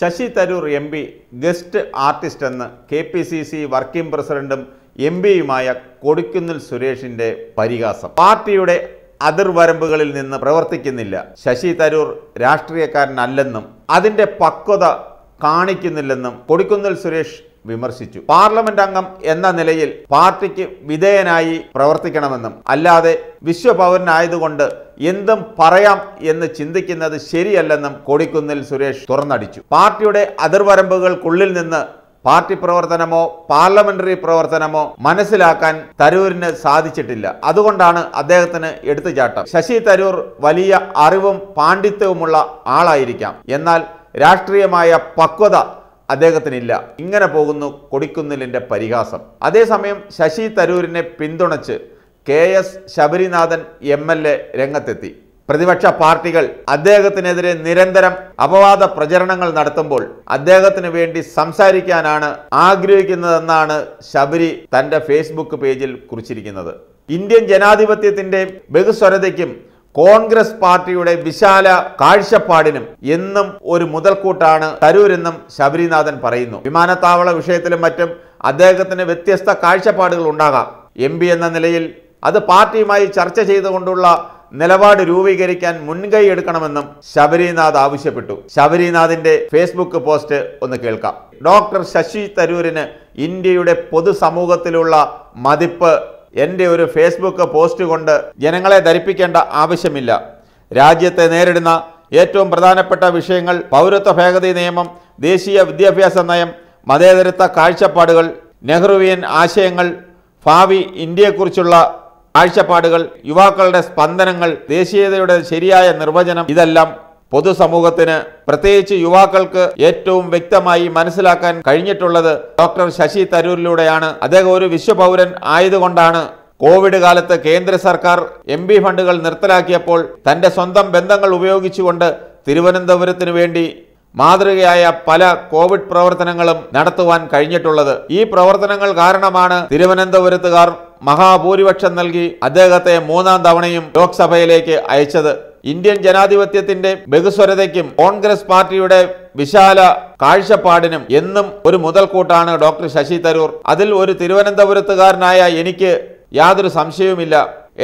Sasi Tharoor M P guest artist എന്ന് K P C C working പ്രസിഡന്റും M പിയുമായ കൊടിക്കുന്നിൽ സുരേഷിന്റെ പരിഹാസം പാർട്ടിയുടെ അതിർവരമ്പുകളിൽ നിന്ന് പ്രവർത്തിക്കുന്നില്ല ശശി തരൂർ രാഷ്ട്രീയക്കാരനല്ലെന്നും അതിൻ്റെ പക്വത കാണിക്കുന്നില്ലെന്നും കൊടിക്കുന്നിൽ സുരേഷ് വിമർശിച്ചു പാർലമെന്റ് അംഗം എന്ന നിലയിൽ പാർട്ടിക്ക് വിധേയനായി പ്രവർത്തിക്കണമെന്നും അല്ലാതെ വിശ്വപൗരനായതുകൊണ്ട് എന്തും പറയാം എന്ന് ചിന്തിക്കുന്നത് ശരിയല്ലെന്നും കൊടിക്കുന്നിൽ സുരേഷ് തുറന്നടിച്ചു പാർട്ടിയുടെ അതിർവരമ്പുകൾക്കുള്ളിൽ നിന്ന് പാർട്ടി പ്രവർത്തനമോ പാർലമെന്ററി പ്രവർത്തനമോ മനസ്സിലാക്കാൻ തരൂരിന് സാധിച്ചിട്ടില്ല അതുകൊണ്ടാണ് അദ്ദേഹത്തിന് എടുത്തുചാട്ടം ശശി തരൂർ വലിയ അറിവും പാണ്ഡിത്യവുമുള്ള ആളായിരിക്കാം എന്നാൽ രാഷ്ട്രീയമായ പക്വത അദ്ദേഹത്തിനില്ല ഇങ്ങനെ പോകുന്നു കൊടിക്കുന്നിലിൻ്റെ പരിഹാസം അതേസമയം ശശി തരൂരിനെ പിന്തുണച്ച് K S Sabarinathan M L A രംഗത്തെത്തി പ്രതിപക്ഷ പാർട്ടികൾ അദ്ദേഹത്തിനെതിരെ നിരന്തരം അപവാദ പ്രചരണങ്ങൾ നടത്തുമ്പോൾ അദ്ദേഹത്തിന് വേണ്ടി സംസാരിക്കാനാണ് ആഗ്രഹിക്കുന്നതെന്നാണ് ശബരി തൻ്റെ ഫേസ്ബുക്ക് പേജിൽ കുറിച്ചിരിക്കുന്നത് ഇന്ത്യൻ ജനാധിപത്യത്തിൻ്റെ ബഹുസ്വരതയ്ക്കും കോൺഗ്രസ് പാർട്ടിയുടെ വിശാല കാഴ്ചപ്പാടിനും എന്നും ഒരു മുതൽക്കൂട്ടാണ് തരൂരെന്നും ശബരിനാഥൻ പറയുന്നു വിമാനത്താവള വിഷയത്തിലും മറ്റും അദ്ദേഹത്തിന് വ്യത്യസ്ത കാഴ്ചപ്പാടുകൾ ഉണ്ടാകാം എം എന്ന നിലയിൽ അത് പാർട്ടിയുമായി ചർച്ച ചെയ്തുകൊണ്ടുള്ള നിലപാട് രൂപീകരിക്കാൻ മുൻകൈ എടുക്കണമെന്നും ശബരിനാഥ് ആവശ്യപ്പെട്ടു ശബരിനാഥിന്റെ ഫേസ്ബുക്ക് പോസ്റ്റ് ഒന്ന് കേൾക്കാം ഡോക്ടർ ശശി തരൂരിന് ഇന്ത്യയുടെ പൊതുസമൂഹത്തിലുള്ള മതിപ്പ് എൻ്റെ ഒരു ഫേസ്ബുക്ക് പോസ്റ്റ് കൊണ്ട് ജനങ്ങളെ ധരിപ്പിക്കേണ്ട ആവശ്യമില്ല രാജ്യത്തെ നേരിടുന്ന ഏറ്റവും പ്രധാനപ്പെട്ട വിഷയങ്ങൾ പൗരത്വ ഭേദഗതി നിയമം ദേശീയ വിദ്യാഭ്യാസ നയം മതേതരത്വ കാഴ്ചപ്പാടുകൾ നെഹ്റുവിയൻ ആശയങ്ങൾ ഭാവി ഇന്ത്യയെക്കുറിച്ചുള്ള കാഴ്ചപ്പാടുകൾ യുവാക്കളുടെ സ്പന്ദനങ്ങൾ ദേശീയതയുടെ ശരിയായ നിർവചനം ഇതെല്ലാം പൊതുസമൂഹത്തിന് പ്രത്യേകിച്ച് യുവാക്കൾക്ക് ഏറ്റവും വ്യക്തമായി മനസ്സിലാക്കാൻ കഴിഞ്ഞിട്ടുള്ളത് ഡോക്ടർ ശശി തരൂരിലൂടെയാണ് അദ്ദേഹം ഒരു വിശ്വപൗരൻ ആയതുകൊണ്ടാണ് കോവിഡ് കാലത്ത് കേന്ദ്ര സർക്കാർ എം ബി ഫണ്ടുകൾ നിർത്തലാക്കിയപ്പോൾ തന്റെ സ്വന്തം ബന്ധങ്ങൾ ഉപയോഗിച്ചുകൊണ്ട് തിരുവനന്തപുരത്തിനു വേണ്ടി മാതൃകയായ പല കോവിഡ് പ്രവർത്തനങ്ങളും നടത്തുവാൻ കഴിഞ്ഞിട്ടുള്ളത് ഈ പ്രവർത്തനങ്ങൾ കാരണമാണ് തിരുവനന്തപുരത്തുകാർ മഹാഭൂരിപക്ഷം നൽകി അദ്ദേഹത്തെ മൂന്നാം തവണയും ലോക്സഭയിലേക്ക് അയച്ചത് ഇന്ത്യൻ ജനാധിപത്യത്തിന്റെ ബഹുസ്വരതയ്ക്കും കോൺഗ്രസ് പാർട്ടിയുടെ വിശാല കാഴ്ചപ്പാടിനും എന്നും ഒരു മുതൽക്കൂട്ടാണ് ഡോക്ടർ ശശി തരൂർ അതിൽ ഒരു തിരുവനന്തപുരത്തുകാരനായ എനിക്ക് യാതൊരു സംശയവുമില്ല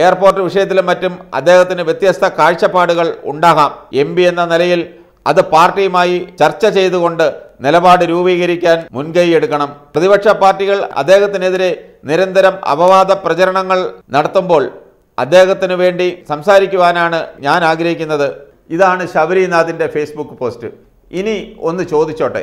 എയർപോർട്ട് വിഷയത്തിലും മറ്റും അദ്ദേഹത്തിന് വ്യത്യസ്ത കാഴ്ചപ്പാടുകൾ ഉണ്ടാകാം എം എന്ന നിലയിൽ അത് പാർട്ടിയുമായി ചർച്ച ചെയ്തുകൊണ്ട് നിലപാട് രൂപീകരിക്കാൻ മുൻകൈയെടുക്കണം പ്രതിപക്ഷ പാർട്ടികൾ അദ്ദേഹത്തിനെതിരെ നിരന്തരം അപവാദ പ്രചരണങ്ങൾ നടത്തുമ്പോൾ അദ്ദേഹത്തിന് വേണ്ടി സംസാരിക്കുവാനാണ് ഞാൻ ആഗ്രഹിക്കുന്നത് ഇതാണ് ശബരിനാഥിൻ്റെ ഫേസ്ബുക്ക് പോസ്റ്റ് ഇനി ഒന്ന് ചോദിച്ചോട്ടെ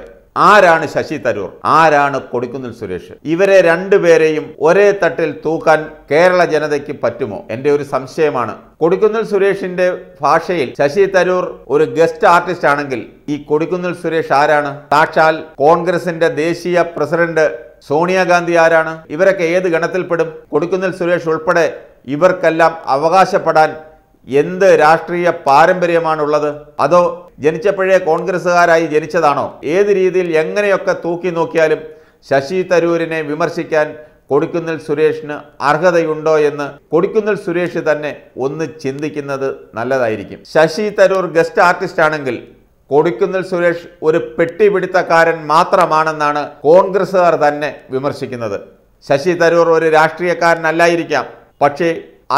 ആരാണ് ശശി തരൂർ ആരാണ് കൊടിക്കുന്നിൽ സുരേഷ് ഇവരെ രണ്ടുപേരെയും ഒരേ തട്ടിൽ തൂക്കാൻ കേരള ജനതയ്ക്ക് പറ്റുമോ എൻ്റെ ഒരു സംശയമാണ് കൊടിക്കുന്നിൽ സുരേഷിൻ്റെ ഭാഷയിൽ ശശി തരൂർ ഒരു ഗസ്റ്റ് ആർട്ടിസ്റ്റ് ആണെങ്കിൽ ഈ കൊടിക്കുന്നിൽ സുരേഷ് ആരാണ് സാക്ഷാൽ കോൺഗ്രസിന്റെ ദേശീയ പ്രസിഡന്റ് സോണിയാഗാന്ധി ആരാണ് ഇവരൊക്കെ ഏത് ഗണത്തിൽപ്പെടും കൊടിക്കുന്നിൽ സുരേഷ് ഉൾപ്പെടെ ഇവർക്കെല്ലാം അവകാശപ്പെടാൻ എന്ത് രാഷ്ട്രീയ പാരമ്പര്യമാണുള്ളത് അതോ ജനിച്ചപ്പോഴേ കോൺഗ്രസ്സുകാരായി ജനിച്ചതാണോ ഏത് രീതിയിൽ എങ്ങനെയൊക്കെ തൂക്കി നോക്കിയാലും ശശി തരൂരിനെ വിമർശിക്കാൻ കൊടിക്കുന്നിൽ സുരേഷിന് അർഹതയുണ്ടോ എന്ന് കൊടിക്കുന്നിൽ സുരേഷ് തന്നെ ഒന്ന് ചിന്തിക്കുന്നത് നല്ലതായിരിക്കും ശശി തരൂർ ഗസ്റ്റ് ആർട്ടിസ്റ്റ് ആണെങ്കിൽ കൊടിക്കുന്നിൽ സുരേഷ് ഒരു പെട്ടിപിടുത്തക്കാരൻ മാത്രമാണെന്നാണ് കോൺഗ്രസ്സുകാർ തന്നെ വിമർശിക്കുന്നത് ശശി തരൂർ ഒരു രാഷ്ട്രീയക്കാരനല്ലായിരിക്കാം പക്ഷേ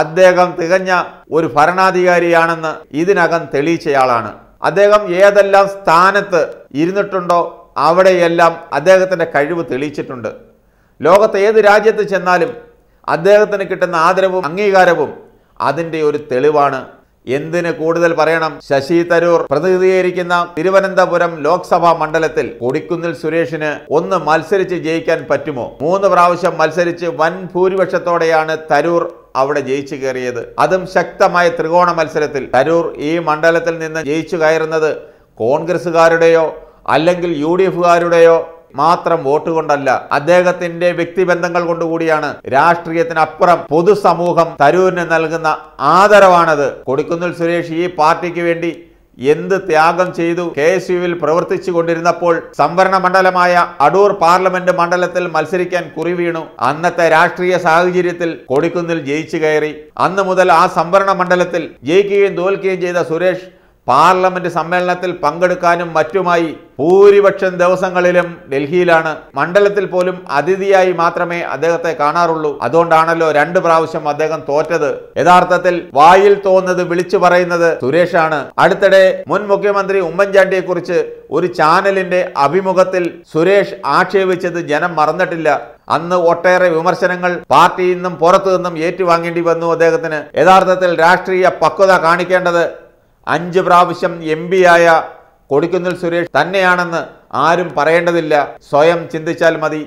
അദ്ദേഹം തികഞ്ഞ ഒരു ഭരണാധികാരിയാണെന്ന് ഇതിനകം തെളിയിച്ചയാളാണ് അദ്ദേഹം ഏതെല്ലാം സ്ഥാനത്ത് ഇരുന്നിട്ടുണ്ടോ അവിടെയെല്ലാം അദ്ദേഹത്തിൻ്റെ കഴിവ് തെളിയിച്ചിട്ടുണ്ട് ലോകത്ത് ഏത് രാജ്യത്ത് ചെന്നാലും അദ്ദേഹത്തിന് കിട്ടുന്ന ആദരവും അംഗീകാരവും അതിൻ്റെ ഒരു തെളിവാണ് എന്തിന് കൂടുതൽ പറയണം ശശി തരൂർ പ്രതിനിധീകരിക്കുന്ന തിരുവനന്തപുരം ലോക്സഭാ മണ്ഡലത്തിൽ കൊടിക്കുന്നിൽ സുരേഷിന് ഒന്ന് മത്സരിച്ച് ജയിക്കാൻ പറ്റുമോ മൂന്ന് പ്രാവശ്യം മത്സരിച്ച് വൻ ഭൂരിപക്ഷത്തോടെയാണ് തരൂർ അവിടെ ജയിച്ചു കയറിയത് അതും ശക്തമായ ത്രികോണ മത്സരത്തിൽ തരൂർ ഈ മണ്ഡലത്തിൽ നിന്ന് ജയിച്ചു കയറുന്നത് കോൺഗ്രസുകാരുടെയോ അല്ലെങ്കിൽ യു ഡി എഫുകാരുടെയോ മാത്രം വോട്ട് കൊണ്ടല്ല അദ്ദേഹത്തിന്റെ വ്യക്തിബന്ധങ്ങൾ കൊണ്ടുകൂടിയാണ് രാഷ്ട്രീയത്തിനപ്പുറം പൊതുസമൂഹം തരൂരിന് നൽകുന്ന ആദരവാണത് കൊടിക്കുന്നിൽ സുരേഷ് ഈ പാർട്ടിക്ക് വേണ്ടി എന്ത് ത്യാഗം ചെയ്തു കെ എസ് യുവിൽ പ്രവർത്തിച്ചു കൊണ്ടിരുന്നപ്പോൾ സംവരണ മണ്ഡലമായ അടൂർ പാർലമെന്റ് മണ്ഡലത്തിൽ മത്സരിക്കാൻ കുറിവീണു അന്നത്തെ രാഷ്ട്രീയ സാഹചര്യത്തിൽ കൊടിക്കുന്നിൽ ജയിച്ചു കയറി അന്ന് മുതൽ ആ സംവരണ മണ്ഡലത്തിൽ ജയിക്കുകയും തോൽക്കുകയും ചെയ്ത സുരേഷ് പാർലമെന്റ് സമ്മേളനത്തിൽ പങ്കെടുക്കാനും മറ്റുമായി ഭൂരിപക്ഷം ദിവസങ്ങളിലും ഡൽഹിയിലാണ് മണ്ഡലത്തിൽ പോലും അതിഥിയായി മാത്രമേ അദ്ദേഹത്തെ കാണാറുള്ളൂ അതുകൊണ്ടാണല്ലോ രണ്ട് പ്രാവശ്യം അദ്ദേഹം തോറ്റത് യഥാർത്ഥത്തിൽ വായിൽ തോന്നുന്നത് വിളിച്ചു പറയുന്നത് സുരേഷാണ് അടുത്തിടെ മുൻ മുഖ്യമന്ത്രി ഉമ്മൻചാണ്ടിയെ കുറിച്ച് ഒരു ചാനലിന്റെ അഭിമുഖത്തിൽ സുരേഷ് ആക്ഷേപിച്ചത് ജനം മറന്നിട്ടില്ല അന്ന് ഒട്ടേറെ വിമർശനങ്ങൾ പാർട്ടിയിൽ നിന്നും പുറത്തു നിന്നും ഏറ്റുവാങ്ങേണ്ടി വന്നു അദ്ദേഹത്തിന് യഥാർത്ഥത്തിൽ രാഷ്ട്രീയ പക്വത കാണിക്കേണ്ടത് അഞ്ച് പ്രാവശ്യം എം ആയ കൊടിക്കുന്നിൽ സുരേഷ് തന്നെയാണെന്ന് ആരും പറയേണ്ടതില്ല സ്വയം ചിന്തിച്ചാൽ മതി